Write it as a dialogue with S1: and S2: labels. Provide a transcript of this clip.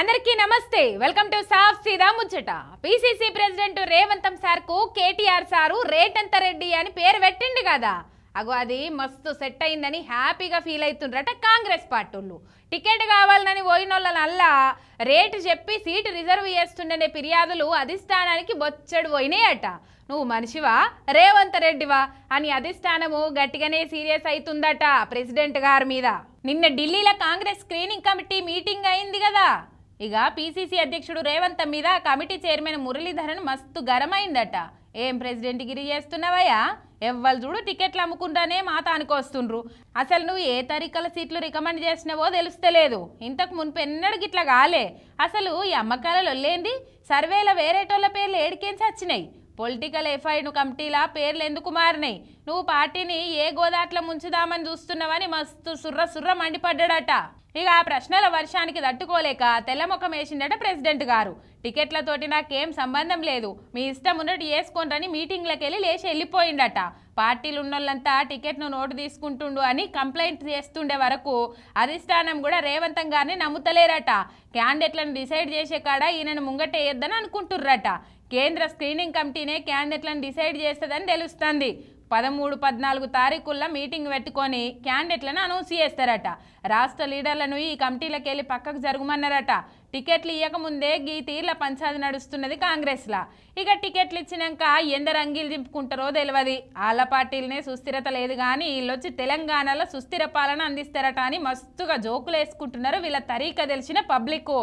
S1: అందరికీ నమస్తే welcome to సాఫ్ సీదా ముచ్చట పిసిసి ప్రెసిడెంట్ రేవంతం సార్కు కేటీఆర్ సారు రేటంత రెడ్డి అని పేరు పెట్టిండు కదా అగో అది మస్తు సెట్ అయిందని హ్యాపీగా ఫీల్ అవుతుండ్రట కాంగ్రెస్ పార్టీ టికెట్ కావాలని పోయినోళ్ళనల్లా రేటు చెప్పి సీటు రిజర్వ్ చేస్తుండనే ఫిర్యాదులు అధిష్టానానికి బొచ్చడు పోయినాయట నువ్వు మనిషివా రేవంత్ రెడ్డివా అని అధిష్టానము గట్టిగానే సీరియస్ అవుతుందట ప్రెసిడెంట్ గారి మీద నిన్న ఢిల్లీలో కాంగ్రెస్ స్క్రీనింగ్ కమిటీ మీటింగ్ అయింది కదా ఇక పీసీసీ అధ్యక్షుడు రేవంత్ మీద కమిటీ చైర్మన్ మురళీధరన్ మస్తు గరమైందట ఏం ప్రెసిడెంట్ గిరి చేస్తున్నావయ్యా ఎవ్వరు చూడు టికెట్లు అమ్ముకుంటానే మాత అనుకొస్తుండ్రు అసలు నువ్వు ఏ తరికల సీట్లు రికమెండ్ చేసినావో తెలుస్తలేదు ఇంతకు మునుపు ఎన్నడికి ఇట్లా కాలే అసలు ఈ అమ్మకాలలో లేంది సర్వేల వేరేటోళ్ళ పేర్లు ఏడికేంచి వచ్చినాయి పొలిటికల్ ను కమిటీల పేర్లు ఎందుకు మారినాయి నువ్వు పార్టీని ఏ గోదాట్లో ముంచుదామని చూస్తున్నావని మస్తు సుర్ర సుర్ర మండిపడ్డాడట ఇక ఆ ప్రశ్నల వర్షానికి తట్టుకోలేక తెల్లముఖం వేసిండట ప్రెసిడెంట్ గారు టికెట్లతోటి నాకేం సంబంధం లేదు మీ ఇష్టం ఉన్నట్టు రని మీటింగ్లకు వెళ్ళి లేచి వెళ్ళిపోయిండట పార్టీలు ఉన్నోళ్ళంతా టికెట్ను నోటు తీసుకుంటుండు అని కంప్లైంట్ చేస్తుండే వరకు అధిష్టానం కూడా రేవంతం గారిని నమ్ముతలేరట క్యాండిడేట్లను డిసైడ్ చేసే కాడ ఈయనను ముంగటేయొద్దని అనుకుంటుర్రట కేంద్ర స్క్రీనింగ్ కమిటీనే క్యాండిడేట్లను డిసైడ్ చేస్తుందని తెలుస్తుంది పదమూడు పద్నాలుగు తారీఖుల్లో మీటింగ్ పెట్టుకొని క్యాండిడేట్లను అనౌన్స్ చేస్తారట రాష్ట్ర లీడర్లను ఈ కమిటీలకు వెళ్ళి పక్కకు జరగమన్నారట టికెట్లు ఇవ్వకముందే గీ తీర్ల పంచాది నడుస్తున్నది కాంగ్రెస్లా ఇక టికెట్లు ఇచ్చినాక ఎందరు అంగీలు దింపుకుంటారో తెలియదు ఆళ్ళ పార్టీలనే సుస్థిరత లేదు కానీ వీళ్ళొచ్చి తెలంగాణలో సుస్థిర పాలన అందిస్తారట అని మస్తుగా జోకులు వేసుకుంటున్నారు వీళ్ళ తరీక తెలిసిన పబ్లిక్